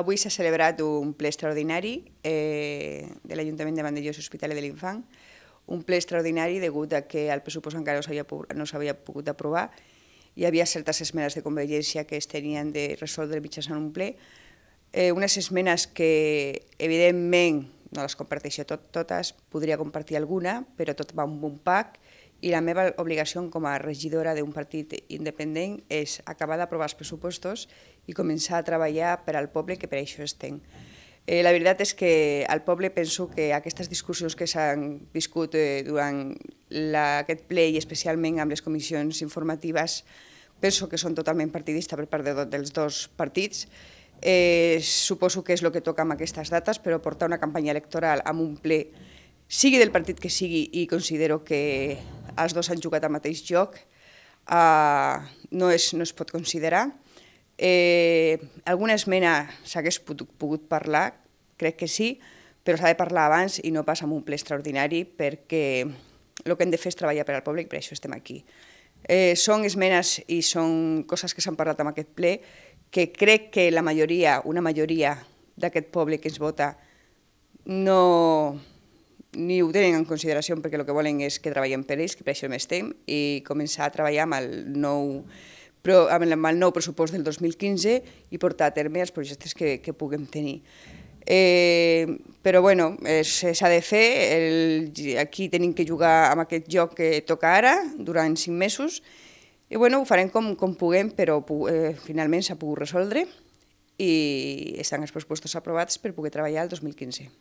Avui s'ha celebrat un ple extraordinari eh, de l'Ajuntament de Vandellós i de l'Infant, un ple extraordinari degut a que el pressupost encara no s'havia no pogut aprovar, hi havia certes esmenes de convergència que es tenien de resoldre mitjançant un ple, eh, unes esmenes que, evidentment, no les comparteixo tot, totes, podria compartir alguna, però tot va amb un pack i la meva obligació com a regidora d'un partit independent és acabar d'aprovar els pressupostos i començar a treballar per al poble que per això estem. Eh, la veritat és que al poble penso que aquestes discussions que s'han viscut eh, durant la, aquest ple i especialment amb les comissions informatives penso que són totalment partidista per part dels dos partits. Eh, suposo que és el que toca amb aquestes dates, però portar una campanya electoral amb un ple, sigui del partit que sigui, i considero que els dos han jugat al mateix joc, uh, no, és, no es pot considerar. Eh, alguna esmena s'hagués pogut parlar, crec que sí, però s'ha de parlar abans i no passa amb un ple extraordinari perquè el que hem de fer és treballar per al públic, per això estem aquí. Eh, són esmenes i són coses que s'han parlat amb aquest ple que crec que la majoria, una majoria d'aquest poble que ens vota no, ni ho tenen en consideració perquè el que volen és que treballem per ells, que per això estem, i començar a treballar amb el nou però amb el nou pressupost del 2015 i portar a terme els projectes que, que puguem tenir. Eh, però bueno, s'ha de fer, el, aquí tenim que jugar amb aquest joc que toca ara, durant cinc mesos, i bueno, ho farem com, com puguem, però eh, finalment s'ha pogut resoldre i estan els pressupostos aprovats per poder treballar el 2015.